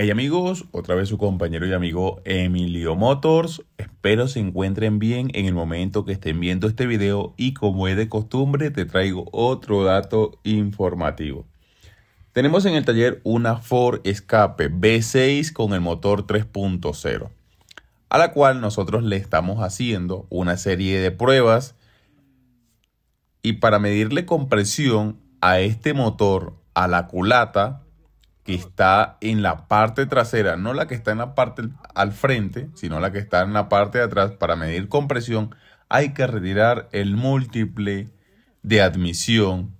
Hey amigos, otra vez su compañero y amigo Emilio Motors. Espero se encuentren bien en el momento que estén viendo este video y como es de costumbre te traigo otro dato informativo. Tenemos en el taller una Ford Escape b 6 con el motor 3.0, a la cual nosotros le estamos haciendo una serie de pruebas y para medirle compresión a este motor a la culata que está en la parte trasera, no la que está en la parte al frente, sino la que está en la parte de atrás, para medir compresión, hay que retirar el múltiple de admisión.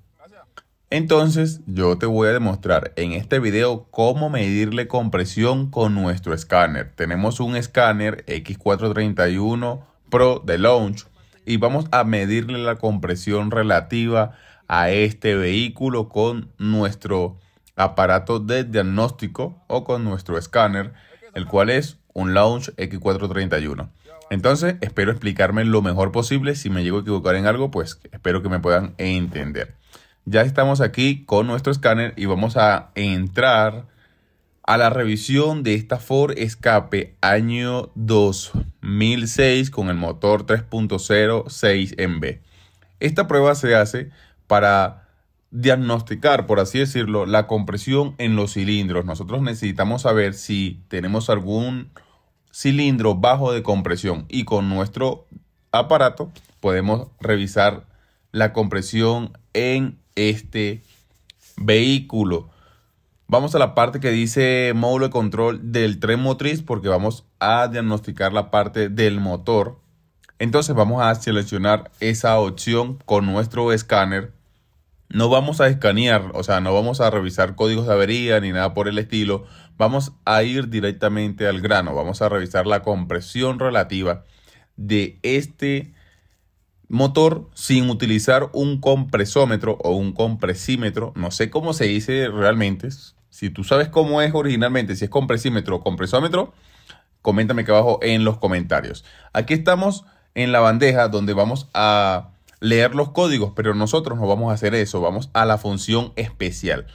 Entonces, yo te voy a demostrar en este video cómo medirle compresión con nuestro escáner. Tenemos un escáner X431 Pro de Launch y vamos a medirle la compresión relativa a este vehículo con nuestro aparato de diagnóstico o con nuestro escáner, el cual es un Launch X431. Entonces, espero explicarme lo mejor posible. Si me llego a equivocar en algo, pues espero que me puedan entender. Ya estamos aquí con nuestro escáner y vamos a entrar a la revisión de esta Ford Escape año 2006 con el motor 3.06 MB. Esta prueba se hace para diagnosticar, por así decirlo, la compresión en los cilindros. Nosotros necesitamos saber si tenemos algún cilindro bajo de compresión y con nuestro aparato podemos revisar la compresión en este vehículo. Vamos a la parte que dice módulo de control del tren motriz porque vamos a diagnosticar la parte del motor. Entonces vamos a seleccionar esa opción con nuestro escáner no vamos a escanear, o sea, no vamos a revisar códigos de avería ni nada por el estilo. Vamos a ir directamente al grano. Vamos a revisar la compresión relativa de este motor sin utilizar un compresómetro o un compresímetro. No sé cómo se dice realmente. Si tú sabes cómo es originalmente, si es compresímetro o compresómetro, coméntame que abajo en los comentarios. Aquí estamos en la bandeja donde vamos a leer los códigos, pero nosotros no vamos a hacer eso, vamos a la función especial.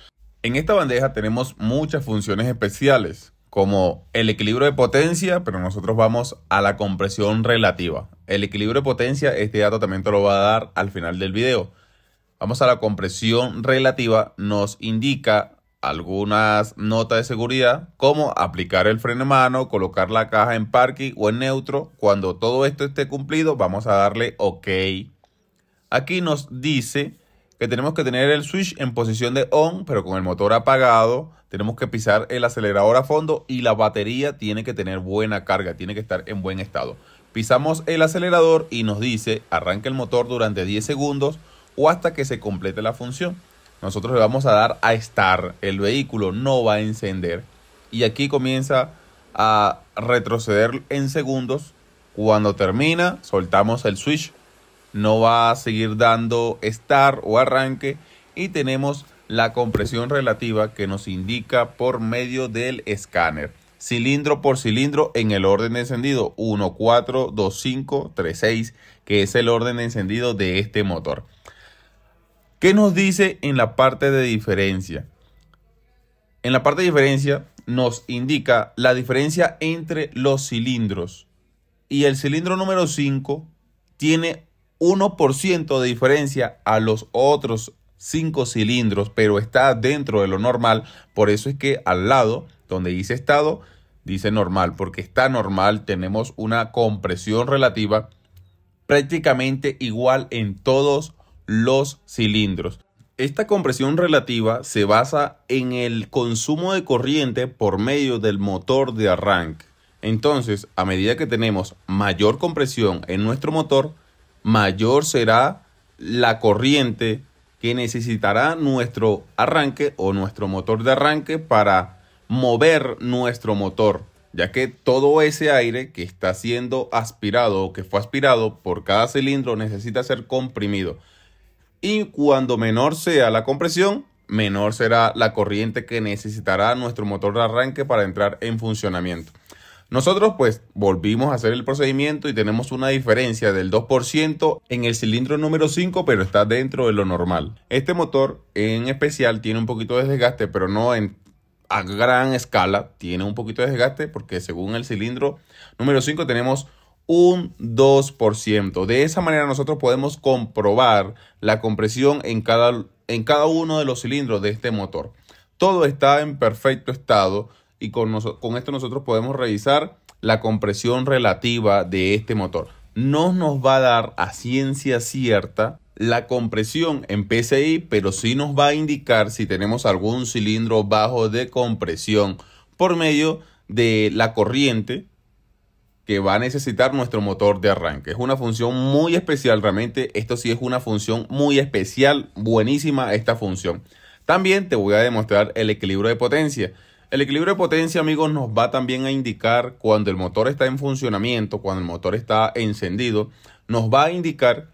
En esta bandeja tenemos muchas funciones especiales, como el equilibrio de potencia, pero nosotros vamos a la compresión relativa. El equilibrio de potencia, este dato también te lo va a dar al final del video. Vamos a la compresión relativa, nos indica algunas notas de seguridad, como aplicar el freno de mano, colocar la caja en parking o en neutro. Cuando todo esto esté cumplido, vamos a darle OK Aquí nos dice que tenemos que tener el switch en posición de on, pero con el motor apagado. Tenemos que pisar el acelerador a fondo y la batería tiene que tener buena carga, tiene que estar en buen estado. Pisamos el acelerador y nos dice arranque el motor durante 10 segundos o hasta que se complete la función. Nosotros le vamos a dar a estar, el vehículo no va a encender. Y aquí comienza a retroceder en segundos. Cuando termina, soltamos el switch no va a seguir dando start o arranque y tenemos la compresión relativa que nos indica por medio del escáner. Cilindro por cilindro en el orden de encendido 1, 4, 2, 5, 3, 6, que es el orden de encendido de este motor. ¿Qué nos dice en la parte de diferencia? En la parte de diferencia nos indica la diferencia entre los cilindros. Y el cilindro número 5 tiene 1% de diferencia a los otros 5 cilindros, pero está dentro de lo normal. Por eso es que al lado, donde dice estado, dice normal, porque está normal, tenemos una compresión relativa prácticamente igual en todos los cilindros. Esta compresión relativa se basa en el consumo de corriente por medio del motor de arranque. Entonces, a medida que tenemos mayor compresión en nuestro motor, mayor será la corriente que necesitará nuestro arranque o nuestro motor de arranque para mover nuestro motor, ya que todo ese aire que está siendo aspirado o que fue aspirado por cada cilindro necesita ser comprimido. Y cuando menor sea la compresión, menor será la corriente que necesitará nuestro motor de arranque para entrar en funcionamiento. Nosotros pues volvimos a hacer el procedimiento y tenemos una diferencia del 2% en el cilindro número 5, pero está dentro de lo normal. Este motor en especial tiene un poquito de desgaste, pero no en a gran escala, tiene un poquito de desgaste porque según el cilindro número 5 tenemos un 2%. De esa manera nosotros podemos comprobar la compresión en cada, en cada uno de los cilindros de este motor. Todo está en perfecto estado y con, esto nosotros podemos revisar la compresión relativa de este motor. No nos va a dar a ciencia cierta la compresión en PSI, pero sí nos va a indicar si tenemos algún cilindro bajo de compresión por medio de la corriente que va a necesitar nuestro motor de arranque. Es una función muy especial, realmente esto sí es una función muy especial, buenísima esta función. También te voy a demostrar el equilibrio de potencia. El equilibrio de potencia, amigos, nos va también a indicar cuando el motor está en funcionamiento, cuando el motor está encendido, nos va a indicar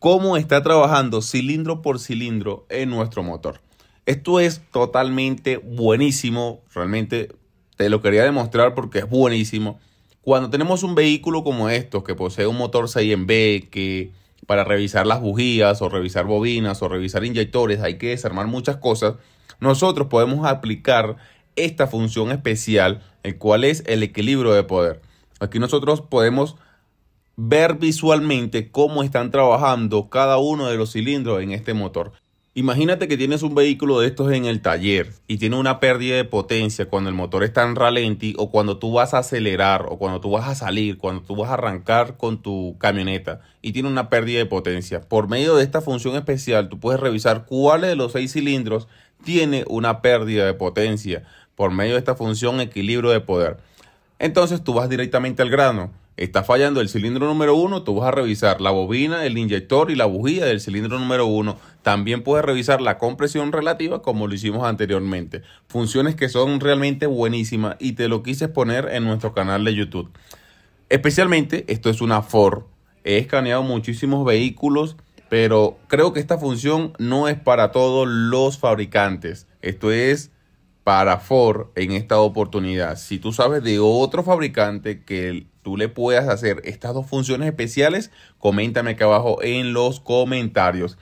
cómo está trabajando cilindro por cilindro en nuestro motor. Esto es totalmente buenísimo, realmente te lo quería demostrar porque es buenísimo. Cuando tenemos un vehículo como estos que posee un motor 6B, en que para revisar las bujías o revisar bobinas o revisar inyectores hay que desarmar muchas cosas, nosotros podemos aplicar esta función especial, el cual es el equilibrio de poder. Aquí nosotros podemos ver visualmente cómo están trabajando cada uno de los cilindros en este motor. Imagínate que tienes un vehículo de estos en el taller y tiene una pérdida de potencia cuando el motor está en ralenti o cuando tú vas a acelerar o cuando tú vas a salir, cuando tú vas a arrancar con tu camioneta y tiene una pérdida de potencia. Por medio de esta función especial tú puedes revisar cuál de los seis cilindros tiene una pérdida de potencia por medio de esta función equilibrio de poder. Entonces tú vas directamente al grano. Está fallando el cilindro número uno. tú vas a revisar la bobina, el inyector y la bujía del cilindro número uno. También puedes revisar la compresión relativa como lo hicimos anteriormente. Funciones que son realmente buenísimas y te lo quise poner en nuestro canal de YouTube. Especialmente, esto es una Ford. He escaneado muchísimos vehículos, pero creo que esta función no es para todos los fabricantes. Esto es para Ford en esta oportunidad. Si tú sabes de otro fabricante que tú le puedas hacer estas dos funciones especiales, coméntame acá abajo en los comentarios.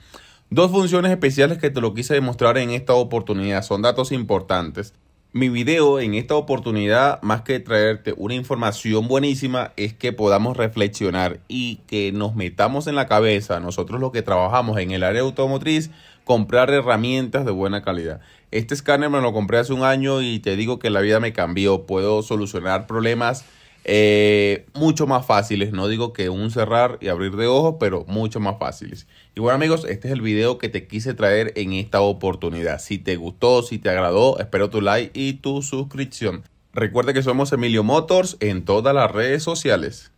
Dos funciones especiales que te lo quise demostrar en esta oportunidad, son datos importantes. Mi video en esta oportunidad, más que traerte una información buenísima, es que podamos reflexionar y que nos metamos en la cabeza, nosotros los que trabajamos en el área automotriz, comprar herramientas de buena calidad. Este escáner me lo compré hace un año y te digo que la vida me cambió. Puedo solucionar problemas eh, mucho más fáciles. No digo que un cerrar y abrir de ojos, pero mucho más fáciles. Y bueno amigos, este es el video que te quise traer en esta oportunidad. Si te gustó, si te agradó, espero tu like y tu suscripción. Recuerda que somos Emilio Motors en todas las redes sociales.